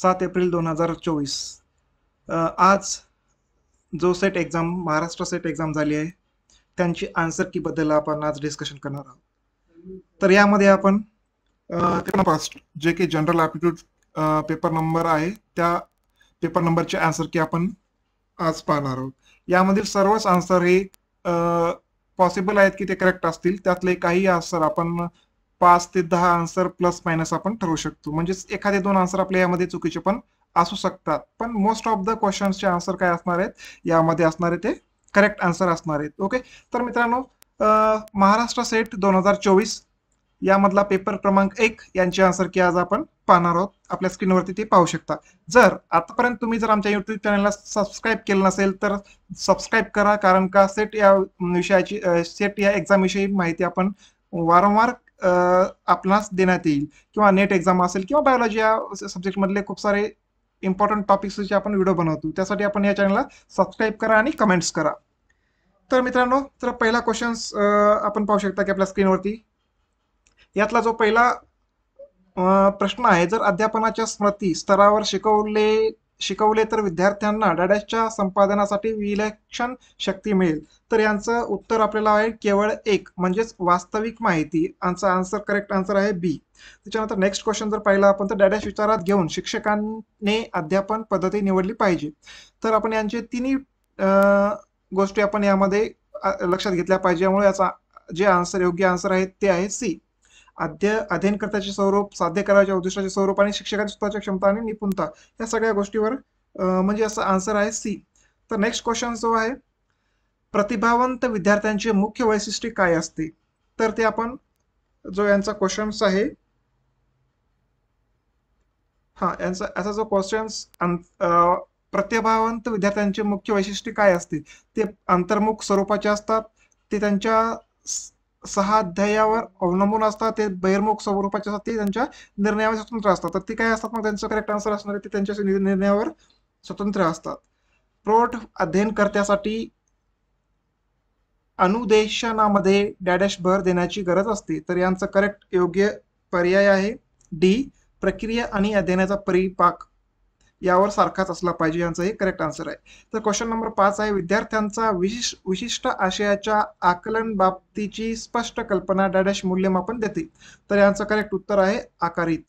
सात एप्रिल दोन हजार चोवीस आज जो SET exam Maharashtra SET exam झाली आहे त्यांची आन्सर कीबद्दल आपण आज डिस्कशन करणार आहोत तर यामध्ये आपण पास्ट जे की जनरल ॲप्टिट्यूड पेपर नंबर आहे त्या पेपर नंबरचे आन्सर की आपण आज पाहणार आहोत यामधील सर्वच आन्सर हे पॉसिबल आहेत की ते करेक्ट असतील त्यातले काही आन्सर आपण पाच ते दहा आन्सर प्लस मायनस आपण ठरवू शकतो म्हणजेच एखादे दोन आन्सर आपल्या यामध्ये चुकीचे पण असू शकतात पण मोस्ट ऑफ द क्वेश्चन्सचे आन्सर काय असणार आहेत यामध्ये असणारे ते करेक्ट आन्सर असणार आहेत ओके तर मित्रांनो महाराष्ट्र सेट दोन हजार चोवीस यामधला पेपर क्रमांक एक यांचे आन्सर की आज आपण पाहणार आहोत आपल्या स्क्रीनवरती ते पाहू शकता जर आतापर्यंत तुम्ही जर आमच्या युट्यूब चॅनलला सबस्क्राईब केलं नसेल तर सबस्क्राईब करा कारण का सेट या विषयाची सेट या एक्झामविषयी माहिती आपण वारंवार आपणास देण्यात येईल किंवा नेट एक्झाम असेल किंवा बायोलॉजी या सब्जेक्टमधले खूप सारे इम्पॉर्टंट टॉपिक्सचे आपण व्हिडिओ बनवतो त्यासाठी आपण या चॅनलला सबस्क्राईब करा आणि कमेंट्स करा तर मित्रांनो तर पहिला क्वेश्चन्स आपण पाहू शकता की आपल्या स्क्रीनवरती यातला जो पहिला प्रश्न आहे जर अध्यापनाच्या स्मृती स्तरावर शिकवले शिकवले तर विद्यार्थ्यांना डॅडॅशच्या संपादनासाठी विलक्षण शक्ती मिळेल तर यांचं उत्तर आपल्याला आहे केवळ एक म्हणजेच वास्तविक माहिती यांचा आन्सर करेक्ट आन्सर आहे बी त्याच्यानंतर नेक्स्ट क्वेश्चन जर पाहिला आपण तर डॅडॅश विचारात घेऊन शिक्षकांनी अध्यापन पद्धती निवडली पाहिजे तर आपण यांचे तिन्ही गोष्टी आपण यामध्ये लक्षात घेतल्या पाहिजे यामुळे याचा जे आन्सर योग्य आन्सर आहे ते आहे सी अध्य अध्ययनकर्त्याचे स्वरूप साध्य करायच्या उद्दिष्टाचे स्वरूप आणि शिक्षकाची स्वतःच्या क्षमता आणि निपुणता या सगळ्या गोष्टीवर म्हणजे असं आन्सर आहे सी तर नेक्स्ट क्वेश्चन जो आहे प्रतिभावंत विद्यार्थ्यांचे मुख्य वैशिष्ट्य काय असते तर ते आपण जो यांचा क्वेश्चन्स आहे हा यांचा याचा जो क्वेश्चन्स प्रतिभावंत विद्यार्थ्यांचे मुख्य वैशिष्ट्य काय असते ते अंतर्मुख स्वरूपाचे असतात ते त्यांच्या सहा अध्यायावर अवलंबून असतात ते बहिर्मुख स्वरूपाचे असतात ते त्यांच्या निर्णयावर स्वतंत्र असतात तर ते काय असतात मग त्यांचं करेक्ट आन्सर असणार ते त्यांच्या निर्णयावर स्वतंत्र असतात प्रौढ अध्ययनकर्त्यासाठी अनुदेशनामध्ये डॅडॅश भर देण्याची गरज असते तर यांचं करेक्ट योग्य पर्याय आहे डी प्रक्रिया आणि अध्ययनाचा परिपाक यावर सारखाच असला पाहिजे यांचं हे करेक्ट आन्सर आहे तर क्वेश्चन नंबर पाच आहे विद्यार्थ्यांचा विशिष्ट विशिष्ट आशयाच्या आकलन बाबतीची स्पष्ट कल्पना डॅडॅश मूल्यमापन देते तर यांचं करेक्ट उत्तर आहे आकारित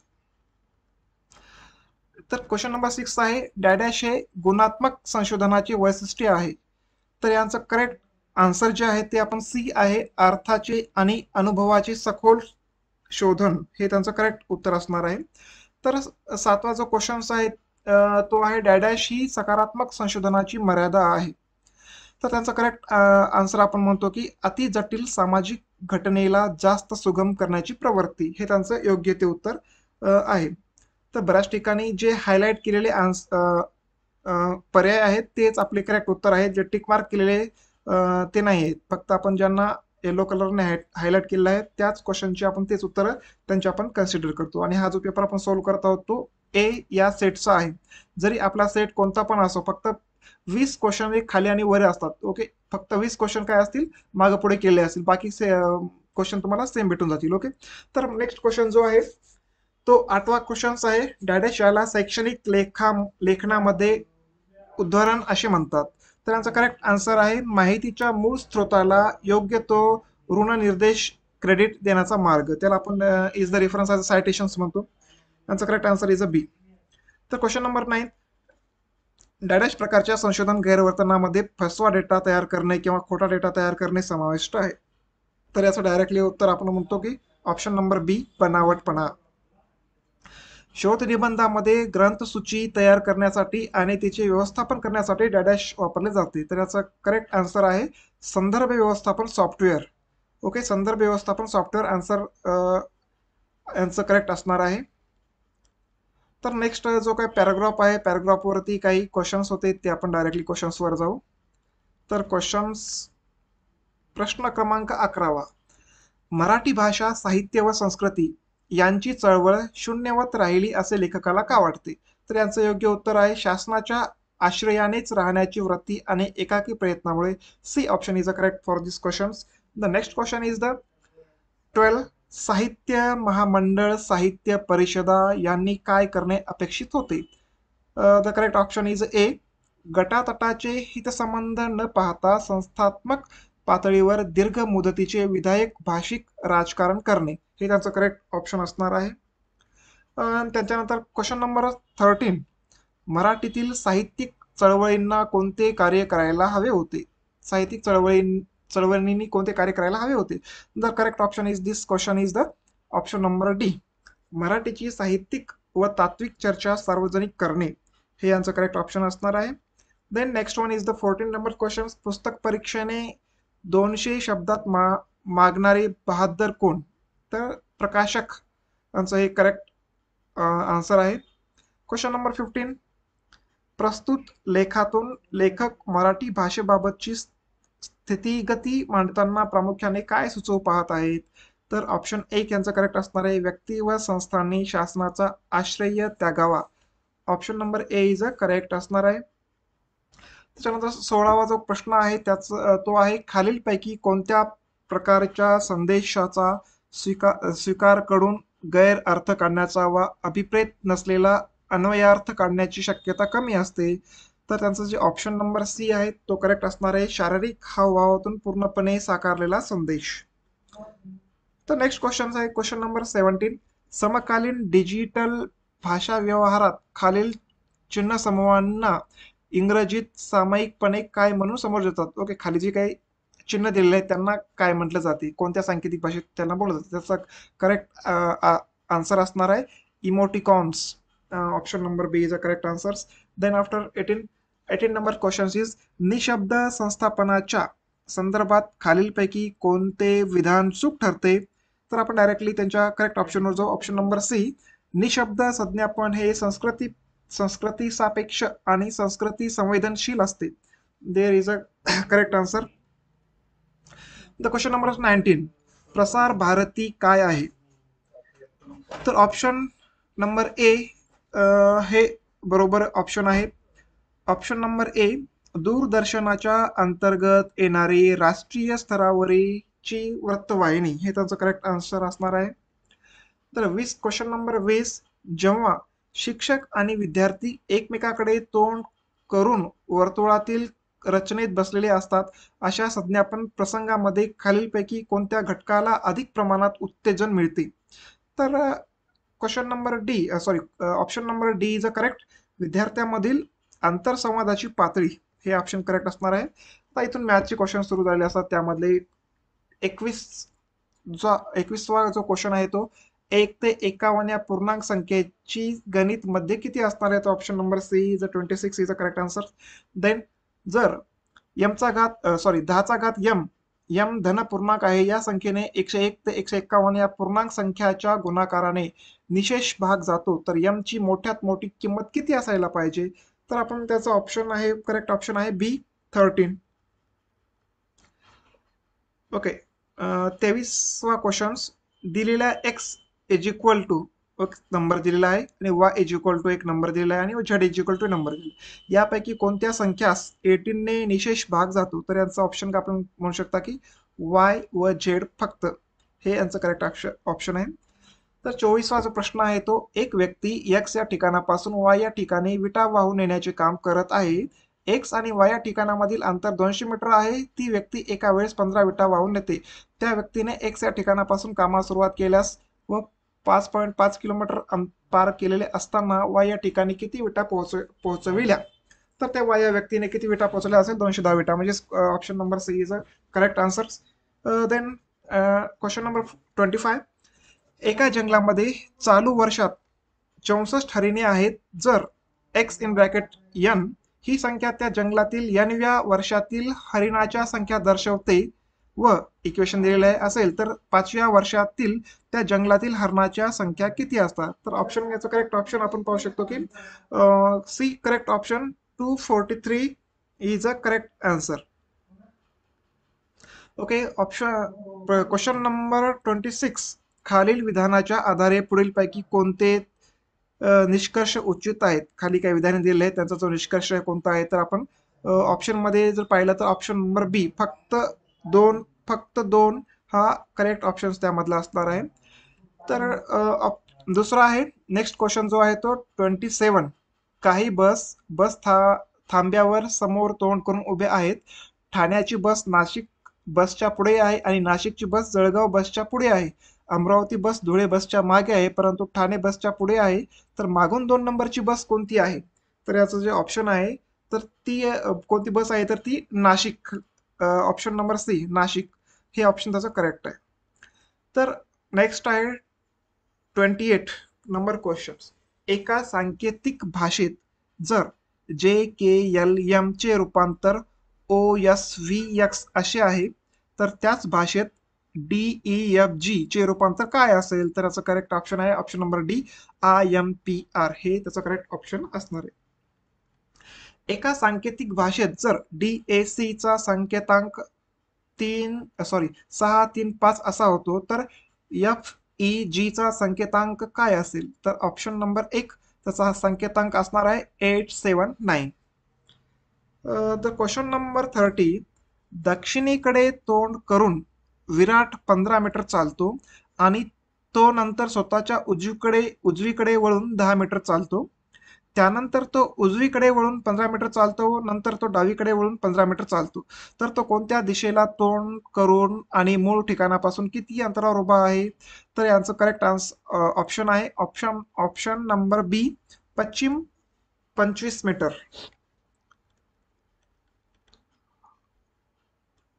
तर क्वेश्चन नंबर सिक्स आहे डॅडॅश हे गुणात्मक संशोधनाची वैशिष्ट्य आहे तर यांचं करेक्ट आन्सर जे आहे ते आपण सी आहे अर्थाचे आणि अनुभवाचे सखोल शोधन हे त्यांचं करेक्ट उत्तर असणार आहे तर सातवा जो क्वेश्चन्स आहेत तो आहे डॅडॅश ही सकारात्मक संशोधनाची मर्यादा आहे तर त्यांचा करेक्ट आन्सर आपण म्हणतो की अति जटिल सामाजिक घटनेला जास्त सुगम करण्याची प्रवृत्ती हे त्यांचं योग्य ते उत्तर आहे तर बऱ्याच ठिकाणी जे हायलाइट केलेले आन्स पर्याय आहेत तेच आपले करेक्ट उत्तर आहेत जे टिकमार्क केलेले ते नाही आहेत फक्त आपण ज्यांना येलो कलरने हायलाइट केलेलं आहे त्याच क्वेश्चनचे आपण तेच उत्तर त्यांचे आपण कन्सिडर करतो आणि हा जो पेपर आपण सॉल्व्ह करत आहोत तो ए या सेटचा आहे जरी आपला सेट कोणता पण असो फक्त वीस क्वेश्चन खाली आणि वर असतात ओके फक्त वीस क्वेश्चन काय असतील मागं पुढे केले असतील बाकी से क्वेश्चन तुम्हाला सेम भेटून जातील ओके तर नेक्स्ट क्वेश्चन जो आहे तो आठवा क्वेश्चन आहे डायरेक्ट याला शैक्षणिक लेखा लेखनामध्ये उदाहरण असे म्हणतात तर यांचा करेक्ट आन्सर आहे माहितीच्या मूळ स्रोताला योग्य तो ऋण निर्देश क्रेडिट देण्याचा मार्ग त्याला आपण is the reference citation citations म्हणतो त्यांचा correct answer is a B तर क्वेश्चन नंबर नाईन डॅडॅश प्रकारच्या संशोधन गैरवर्तनामध्ये फसवा डेटा तयार करणे किंवा खोटा डेटा तयार करणे समाविष्ट आहे तर याचं डायरेक्टली उत्तर आपण म्हणतो की ऑप्शन नंबर बी बनावटपणा शोध निबंधामध्ये ग्रंथसूची तयार करण्यासाठी आणि तिचे व्यवस्थापन करण्यासाठी डॅडॅश वापरले जाते तर याचा करेक्ट आन्सर आहे संदर्भ व्यवस्थापन सॉफ्टवेअर ओके संदर्भ व्यवस्थापन सॉफ्टवेअर आन्सर यांचं करेक्ट असणार आहे तर नेक्स्ट जो काय पॅराग्राफ आहे पॅराग्राफवरती काही क्वेश्चन्स होते ते आपण डायरेक्टली क्वेश्चन्सवर जाऊ तर क्वेश्चन्स प्रश्न क्रमांक अकरावा मराठी भाषा साहित्य व संस्कृती यांची चळवळ शून्यवत राहिली असे लेखकाला का वाटते तर यांचं योग्य उत्तर आहे शासनाच्या आश्रयानेच राहण्याची वृत्ती आणि एकाकी प्रयत्नामुळे C option is a correct for this questions the next question is the twelve साहित्य महामंडळ साहित्य परिषदा यांनी काय करणे अपेक्षित होते the correct option is A गटातटाचे हितसंबंध न पाहता संस्थात्मक पातळीवर दीर्घ मुदतीचे विधायक भाषिक राजकारण करणे हे त्यांचं करेक्ट ऑप्शन असणार आहे त्याच्यानंतर क्वेश्चन नंबर थर्टीन मराठीतील साहित्यिक चळवळींना कोणते कार्य करायला हवे होते साहित्यिक चळवळी चळवळींनी कोणते कार्य करायला हवे होते the correct option is this question is the option number D मराठीची साहित्यिक व तात्विक चर्चा सार्वजनिक करणे हे यांचं करेक्ट ऑप्शन असणार आहे then next one is the fourteen number question पुस्तक परीक्षेने दोनशे शब्दात मा मागणारे बहादर कोण तर प्रकाशक यांचं हे करेक्ट आन्सर आहे क्वेश्चन नंबर फिफ्टीन प्रस्तुत लेखातून लेखक मराठी भाषेबाबतची स्थिती स्थितीगती मांडताना प्रामुख्याने काय सुचव पाहत आहेत तर ऑप्शन एक यांचं करेक्ट असणार आहे व्यक्ती व संस्थांनी शासनाचा आश्रय त्यागावा option number A is a correct असणार आहे त्याच्यानंतर सोळावा जो प्रश्न आहे त्याच तो आहे खालीलपैकी कोणत्या प्रकारच्या संदेशाचा स्वीकार स्वीकार गैर अर्थ काढण्याचा व अभिप्रेत नसलेला अन्वयार्थ काढण्याची शक्यता कमी असते तर त्यांचा जे ऑप्शन नंबर सी आहे तो करेक्ट असणार आहे शारीरिक हावभावातून पूर्णपणे साकारलेला संदेश तर नेक्स्ट क्वेश्चन आहे क्वेश्चन नंबर सेवन्टीन समकालीन डिजिटल भाषा व्यवहारात खालील चिन्ह समूहांना इंग्रजीत सामायिकपणे काय म्हणून समोर जातात ओके खाली जी काही चिन्ह दिलेले आहेत त्यांना काय म्हटलं जाते कोणत्या सांकेतिक भाषेत त्यांना बोललं जाते त्याचा करेक्ट आन्सर असणार आहे emoticons option number B is a correct answers then after eighteen eighteen number question is निशब्द संस्थापनाच्या संदर्भात खालीलपैकी कोणते विधान चूक ठरते तर आपण डायरेक्टली त्यांच्या करेक्ट ऑप्शनवर जाऊ ऑप्शन नंबर सी निशब्द संज्ञापन हे संस्कृती संस्कृती सापेक्ष आणि संस्कृती संवेदनशील असते there is a correct answer the question number nineteen Prasar Bharati काय आहे तर ऑप्शन नंबर ए हे बरोबर ऑप्शन आहे ऑप्शन नंबर ए दूरदर्शनाच्या अंतर्गत येणारी राष्ट्रीय स्तरावरीची वृत्तवाहिनी हे त्यांचं करेक्ट आन्सर असणार आहे तर वीस क्वेश्चन नंबर वीस जेव्हा शिक्षक आणि विद्यार्थी एकमेकाकडे तोंड करून वर्तुळातील रचनेत बसलेले असतात अशा संज्ञापन प्रसंगामध्ये खालीलपैकी कोणत्या घटकाला अधिक प्रमाणात उत्तेजन मिळते तर question number D sorry option number D is a correct विद्यार्थ्यांमधील आंतरसंवादाची पातळी हे ऑप्शन करेक्ट असणार आहे आता इथून मॅथचे क्वेश्चन सुरू झाले असतात त्यामधले एकवीस जो एकवीसवा जो क्वेश्चन आहे तो एक ते एकावन्न या पूर्णांक संख्येची गणित मध्ये किती असणार आहे तो option number C is a twenty six is a correct answer then जर यमचा घात सॉरी दहाचा घात यम यम धन पूर्णांक आहे या संख्येने एकशे एक ते एकशे एक्कावन्न या पूर्णांक संख्याच्या गुणाकाराने निशेष भाग जातो तर यमची मोठ्यात मोठी किंमत किती असायला पाहिजे तर आपण त्याचा ऑप्शन आहे करेक्ट ऑप्शन आहे बी थर्टीन ओके तेवीसवा क्वेश्चन दिलेल्या एक्स इज इक्वल टू एक नंबर दिलेला आहे आणि वा इज इक्वल टू एक नंबर दिलेला आहे आणि Z is equal to number दिलेला यापैकी कोणत्या संख्यास एटीनने निशेष भाग जातो तर यांचा ऑप्शन आपण म्हणू शकता की वाय व झेड फक्त हे यांचं करेक्ट ऑप्शन आहे तर चोवीसवा जो प्रश्न आहे तो एक व्यक्ती एक्स या ठिकाणापासून वाय या ठिकाणी विटा वाहून नेण्याचे काम करत आहे एक्स आणि वाय या ठिकाणामधील अंतर दोनशे मीटर आहे ती व्यक्ती एका वेळेस पंधरा विटा वाहून नेते त्या व्यक्तीने एक्स या ठिकाणापासून कामास सुरुवात केल्यास व पाच पॉईंट पाच किलोमीटर पार केलेले असताना वा या ठिकाणी किती विटा पोहोच पोहोचविल्या तर त्या वा या व्यक्तीने किती विटा पोहोचल्या असेल दोनशे दहा विटा म्हणजे option number C is a correct answer then question number twenty five एका जंगलामध्ये चालू वर्षात चौसष्ट हरिणे आहेत जर एक्स इन ब्रॅकेट यन ही संख्या त्या जंगलातील यनव्या वर्षातील हरिणाच्या संख्या दर्शवते व इक्वेशन दिलेलं आहे असेल तर पाचव्या वर्षातील त्या जंगलातील हरणाच्या संख्या किती असतात तर ऑप्शन याचं करेक्ट ऑप्शन आपण पाहू शकतो की C correct option two forty three is a correct answer okay option question number twenty six खालील विधानाच्या आधारे पुढीलपैकी कोणते निष्कर्ष उचित आहेत खाली काही विधाने दिलेले आहेत त्यांचा जो निष्कर्ष कोणता आहे तर आपण ऑप्शनमध्ये जर पाहिलं तर ऑप्शन नंबर बी फक्त दोन फक्त दोन हा करेक्ट ऑप्शन त्यामधला असणार आहे तर दुसरा आहे नेक्स्ट क्वेश्चन जो आहे तो ट्वेंटी सेवन काही बस बस था थांब्यावर समोर तोंड करून उभे आहेत ठाण्याची बस नाशिक बसच्या पुढे आहे आणि नाशिकची बस जळगाव बसच्या पुढे आहे अमरावती बस धुळे बसच्या मागे आहे परंतु ठाणे बसच्या पुढे आहे तर मागून दोन नंबरची बस कोणती आहे तर याचं जे ऑप्शन आहे तर ती कोणती बस आहे तर ती Nashik option number C Nashik हे ऑप्शन त्याचं करेक्ट आहे तर नेक्स्ट आहे ट्वेंटी एट नंबर क्वेश्चन एका सांकेतिक भाषेत जर जे के एल एम चे रूपांतर ओ एस व्ही एक्स असे आहे तर त्याच भाषेत डी ई एफ जी चे रूपांतर काय असेल तर त्याचं करेक्ट ऑप्शन आहे option number D I M P R हे त्याचं करेक्ट ऑप्शन असणार आहे एका सांकेतिक भाषेत जर डी ए सीचा संकेतांक तीन सॉरी सहा तीन पाच असा होतो तर एफ ई e जीचा संकेतांक काय असेल तर ऑप्शन नंबर एक त्याचा संकेतांक असणार आहे एट सेवन नाईन तर क्वेश्चन नंबर थर्टी दक्षिणेकडे तोंड करून विराट पंधरा मीटर चालतो आणि तो नंतर स्वतःच्या उजवीकडे उजवीकडे वळून दहा मीटर चालतो त्यानंतर तो उजवीकडे वळून पंधरा मीटर चालतो नंतर तो डावीकडे वळून पंधरा मीटर चालतो तर तो कोणत्या दिशेला तोंड करून आणि मूळ ठिकाणापासून किती अंतरावर उभा आहे तर यांचं करेक्ट आन्स ऑप्शन आहे ऑप्शन ऑप्शन नंबर बी पश्चिम पंचवीस मीटर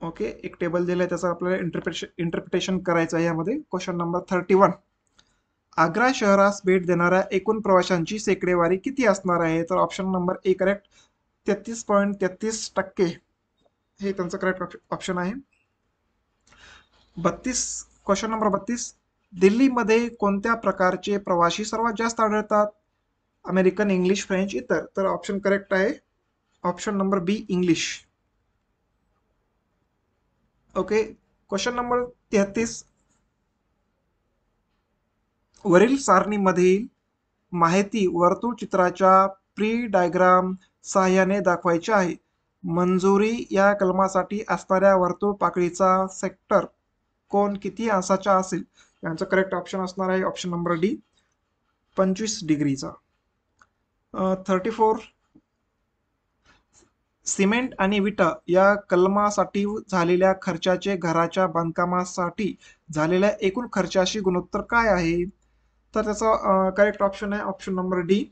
ओके एक टेबल आहे त्याचं आपल्याला इंटरप्रिटेशन इंटरप्रिटेशन करायचं आहे यामध्ये question number thirty one Agra शहरास भेट देणाऱ्या एकूण प्रवाशांची सेकडेवारी किती असणार आहे तर ऑप्शन नंबर ए करेक्ट तेहतीस पॉईंट तेहतीस टक्के हे त्यांचं करेक्ट ऑप्शन आहे बत्तीस क्वेश्चन नंबर बत्तीस दिल्लीमध्ये कोणत्या प्रकारचे प्रवासी सर्वात जास्त आढळतात अमेरिकन इंग्लिश फ्रेंच इतर तर ऑप्शन करेक्ट आहे option number B English okay question number तेहतीस वरील सारणीमधील माहिती चित्राच्या प्री डायग्राम सहाय्याने दाखवायची आहे मंजुरी या कलमासाठी असणाऱ्या वर्तुळ पाकळीचा सेक्टर कोण किती असाचा असेल यांचं करेक्ट ऑप्शन असणार आहे ऑप्शन नंबर डी पंचवीस डिग्रीचा थर्टी फोर सिमेंट आणि विटा या कलमासाठी झालेल्या खर्चाचे घराच्या बांधकामासाठी झालेल्या एकूण खर्चाशी गुणोत्तर काय आहे तर त्याचा करेक्ट ऑप्शन आहे ऑप्शन नंबर डी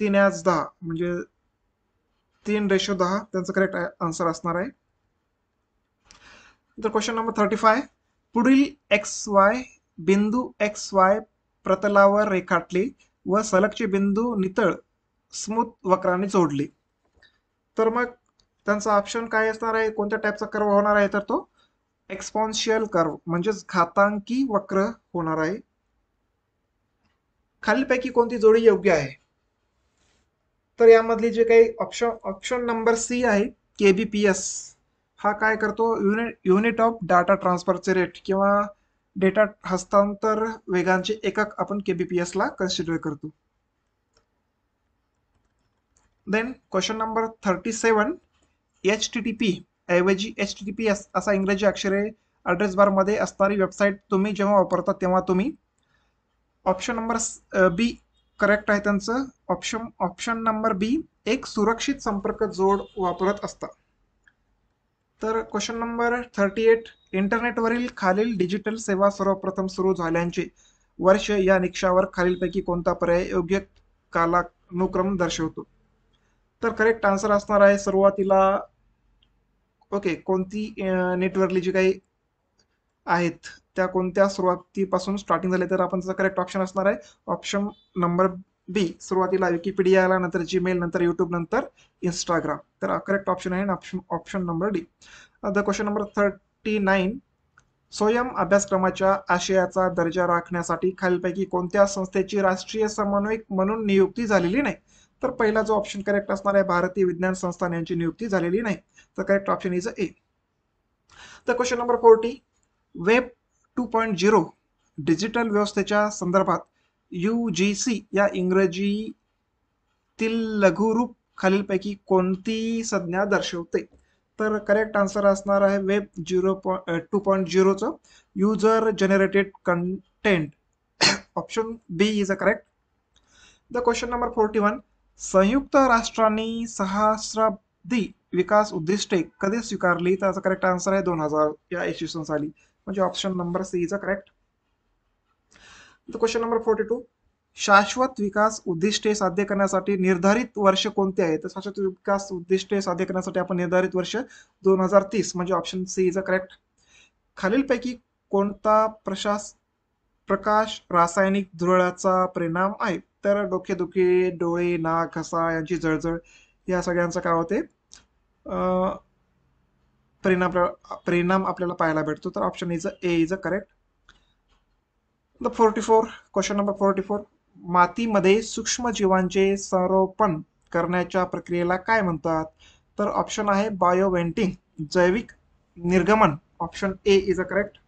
तीन आज दहा म्हणजे तीन रेशो दहा त्यांचा करेक्ट आन्सर असणार आहे तर क्वेश्चन नंबर थर्टी फाय पुढील एक्स वाय बिंदू एक्स वाय प्रतलावर रेखाटली व सलगचे बिंदू नितळ स्मूथ वक्राने जोडले तर मग त्यांचा ऑप्शन काय असणार आहे कोणत्या टाईपचा कर्व होणार आहे तर तो एक्सपॉन्शियल कर्व म्हणजेच घातांकी वक्र होणार आहे खालीलपैकी कोणती जोडी योग्य आहे तर यामधली जे काही ऑप्शन ऑप्शन नंबर सी आहे के बी पी एस हा काय करतो युनिट युनिट ऑफ डाटा ट्रान्सफरचे रेट किंवा डेटा हस्तांतर वेगांचे एकक आपण के बी पी एसला कन्सिडर करतो then question number thirty seven H T T P ऐवजी H T T P S असा इंग्रजी अक्षरे ॲड्रेस बारमध्ये असणारी वेबसाईट तुम्ही जेव्हा वापरता तेव्हा तुम्ही ऑप्शन नंबर बी करेक्ट आहे त्यांचं ऑप्शन ऑप्शन नंबर बी एक सुरक्षित संपर्क जोड वापरत असतात तर क्वेश्चन नंबर थर्टी एट इंटरनेटवरील खालील डिजिटल सेवा सर्वप्रथम सुरू झाल्यांचे वर्ष या निकषावर खालीलपैकी कोणता पर्याय योग्य कालानुक्रम दर्शवतो तर करेक्ट आन्सर असणार आहे सुरुवातीला ओके कोणती नेटवरली जी काही आहेत त्या कोणत्या सुरुवातीपासून स्टार्टिंग झाले तर आपण त्याचा करेक्ट ऑप्शन असणार आहे ऑप्शन नंबर बी सुरुवातीला विकिपीडियाला नंतर जीमेल नंतर युट्यूब नंतर इंस्टाग्राम तर करेक्ट ऑप्शन आहे ऑप्शन ऑप्शन नंबर डी आता क्वेश्चन नंबर थर्टी नाईन स्वयं अभ्यासक्रमाच्या आशयाचा दर्जा राखण्यासाठी खालीलपैकी कोणत्या संस्थेची राष्ट्रीय समन्वयक म्हणून नियुक्ती झालेली नाही तर पहिला जो ऑप्शन करेक्ट असणार आहे भारतीय विज्ञान संस्थान यांची नियुक्ती झालेली नाही तर करेक्ट ऑप्शन इज ए तर question number forty web two point zero digital व्यवस्थेच्या संदर्भात यू जी सी या इंग्रजीतील लघुरूप खालीलपैकी कोणती संज्ञा दर्शवते तर करेक्ट आन्सर असणार आहे web zero point two point झिरोचं user generated content option B is a correct the question number forty one संयुक्त राष्ट्रांनी सहस्राब्दी विकास उद्दिष्टे कधी स्वीकारली त्याचा करेक्ट आन्सर आहे दोन हजार या इसवी साली म्हणजे option number C is a correct question number forty two शाश्वत विकास उद्दिष्टे साध्य करण्यासाठी निर्धारित वर्ष कोणते आहे तर शाश्वत विकास उद्दिष्टे साध्य करण्यासाठी आपण निर्धारित वर्ष दोन हजार तीस म्हणजे option C is a correct खालीलपैकी कोणता प्रशास प्रकाश रासायनिक धुरळाचा परिणाम आहे तर डोकेदुखी डोळे नाक घसा यांची जळजळ या सगळ्यांचं काय होते परिणाम परिणाम आपल्याला पाहायला भेटतो तर option is A is a correct the forty four question number forty four मातीमध्ये सूक्ष्मजीवांचे संरोपण करण्याच्या प्रक्रियेला काय म्हणतात तर ऑप्शन आहे बायोवेंटिंग जैविक निर्गमन option A is a correct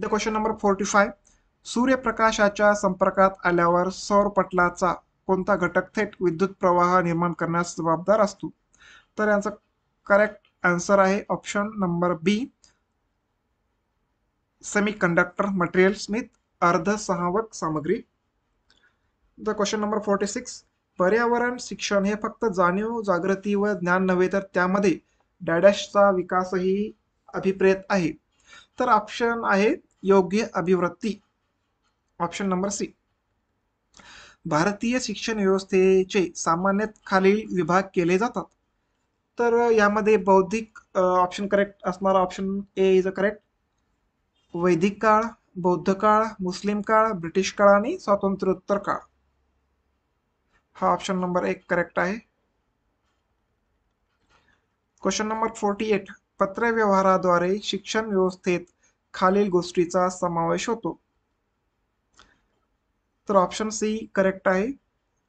the question number forty five सूर्यप्रकाशाच्या संपर्कात आल्यावर सौर पटलाचा कोणता घटक थेट विद्युत प्रवाह निर्माण करण्यास जबाबदार असतो तर यांचा करेक्ट आन्सर आहे option number B semiconductor material स्मिथ अर्धसहावक सामग्री the question number forty six पर्यावरण शिक्षण हे फक्त जाणीव जागृती व ज्ञान नव्हे तर त्यामध्ये डॅडॅशचा विकासही अभिप्रेत आहे तर ऑप्शन आहे योग्य अभिवृत्ती ऑप्शन नंबर सी भारतीय शिक्षण व्यवस्थेचे सामान्यत खालील विभाग केले जातात तर यामध्ये बौद्धिक ऑप्शन करेक्ट असणारा option A is a correct वैदिक काळ बौद्ध काळ मुस्लिम काळ ब्रिटिश काळ आणि स्वातंत्र्योत्तर काळ हा ऑप्शन नंबर एक करेक्ट आहे क्वेश्चन नंबर फोर्टी एट पत्रव्यवहाराद्वारे शिक्षण व्यवस्थेत खालील गोष्टीचा समावेश होतो तर ऑप्शन सी करेक्ट आहे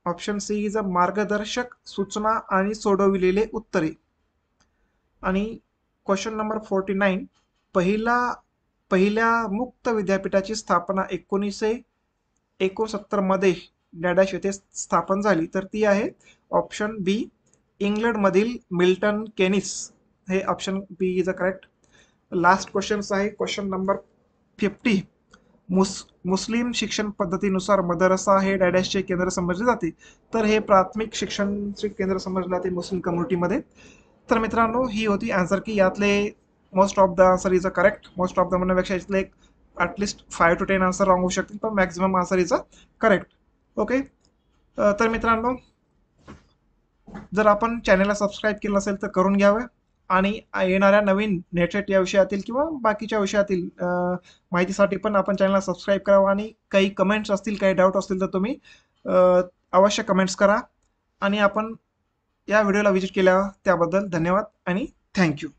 ऑप्शन सी इज अ मार्गदर्शक सूचना आणि सोडविलेले उत्तरे आणि क्वेश्चन नंबर फोर्टी नाईन पहिला पहिल्या मुक्त विद्यापीठाची स्थापना एकोणीसशे एकोणसत्तरमध्ये डॅडॅश येथे स्थापन झाली तर ती आहे ऑप्शन बी इंग्लंडमधील मिल्टन केनिस हे option B is a correct last questions आहे क्वेश्चन नंबर फिफ्टी मुस मुस्लिम शिक्षण पद्धतीनुसार मदरसा हे डॅडॅशचे केंद्र समजले जाते तर हे प्राथमिक शिक्षणचे केंद्र समजले जाते मुस्लिम कम्युनिटीमध्ये तर मित्रांनो ही होती आन्सर की यातले most of the answer is a correct most of the म्हणण्यापेक्षा इथले एक at least five to ten answer wrong होऊ शकतील पण maximum answer is a correct okay तर मित्रांनो जर आपण चॅनलला सबस्क्राईब केलं असेल तर करून घ्यावं आणि येणाऱ्या नवीन नेटसेट या विषयातील किंवा बाकीच्या विषयातील माहितीसाठी पण आपण चॅनलला सबस्क्राईब करावं आणि काही कमेंट्स असतील काही डाऊट असतील तर तुम्ही अवश्य कमेंट्स करा आणि आपण या व्हिडिओला विजिट केल्या त्याबद्दल धन्यवाद आणि थँक्यू